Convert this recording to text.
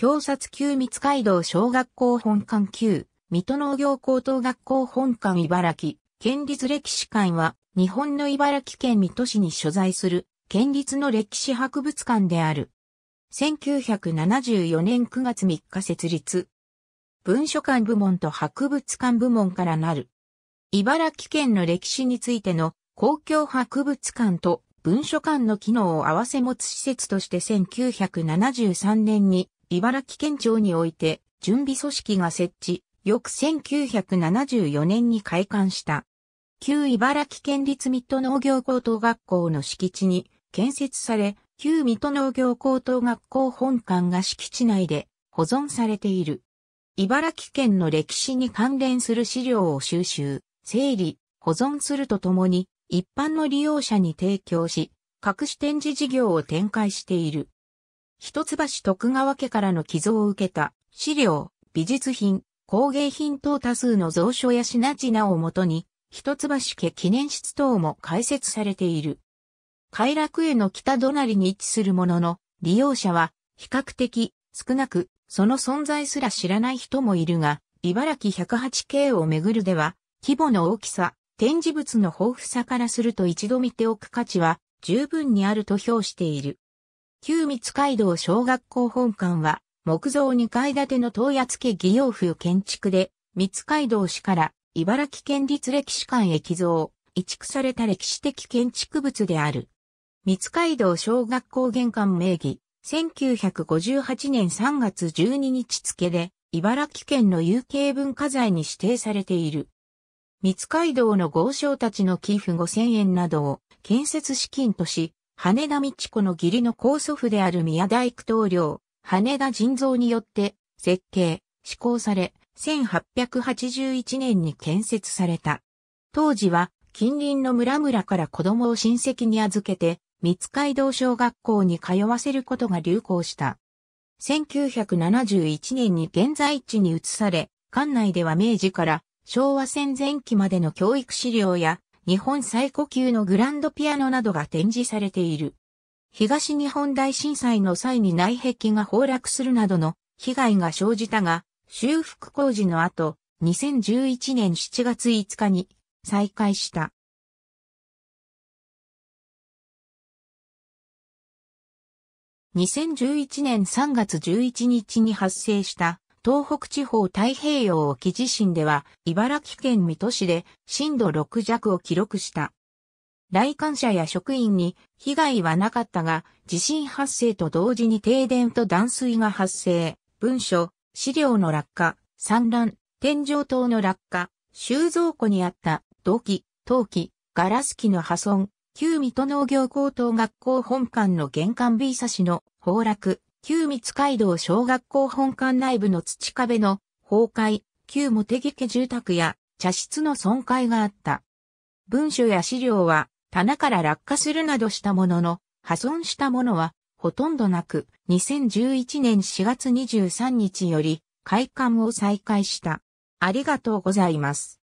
表札旧密街道小学校本館旧、水戸農業高等学校本館茨城、県立歴史館は、日本の茨城県水戸市に所在する、県立の歴史博物館である。1974年9月3日設立。文書館部門と博物館部門からなる。茨城県の歴史についての公共博物館と文書館の機能を合わせ持つ施設として1973年に茨城県庁において準備組織が設置、翌1974年に開館した。旧茨城県立水戸農業高等学校の敷地に建設され、旧水戸農業高等学校本館が敷地内で保存されている。茨城県の歴史に関連する資料を収集、整理、保存するとともに、一般の利用者に提供し、各種展示事業を展開している。一橋徳川家からの寄贈を受けた資料、美術品、工芸品等多数の蔵書や品々をもとに、一橋家記念室等も開設されている。快楽への北隣に位置するものの、利用者は比較的少なく、その存在すら知らない人もいるが、茨城 108K をめぐるでは、規模の大きさ、展示物の豊富さからすると一度見ておく価値は十分にあると評している。旧三街道小学校本館は、木造2階建ての東屋付義用風建築で、三街道市から茨城県立歴史館へ寄贈、移築された歴史的建築物である。三街道小学校玄関名義、1958年3月12日付で、茨城県の有形文化財に指定されている。三街道の豪商たちの寄付5000円などを建設資金とし、羽田道子の義理の高祖父である宮大工棟梁、羽田人造によって設計、施行され、1881年に建設された。当時は近隣の村々から子供を親戚に預けて、三街道小学校に通わせることが流行した。1971年に現在地に移され、館内では明治から昭和戦前期までの教育資料や日本最古級のグランドピアノなどが展示されている。東日本大震災の際に内壁が崩落するなどの被害が生じたが、修復工事の後、2011年7月5日に再開した。2011年3月11日に発生した東北地方太平洋沖地震では、茨城県水戸市で震度6弱を記録した。来館者や職員に被害はなかったが、地震発生と同時に停電と断水が発生、文書、資料の落下、散乱、天井灯の落下、収蔵庫にあった土器、陶器、ガラス機の破損、旧水戸農業高等学校本館の玄関 B サしの崩落、旧三街道小学校本館内部の土壁の崩壊、旧茂木家住宅や茶室の損壊があった。文書や資料は棚から落下するなどしたものの、破損したものはほとんどなく、2011年4月23日より開館を再開した。ありがとうございます。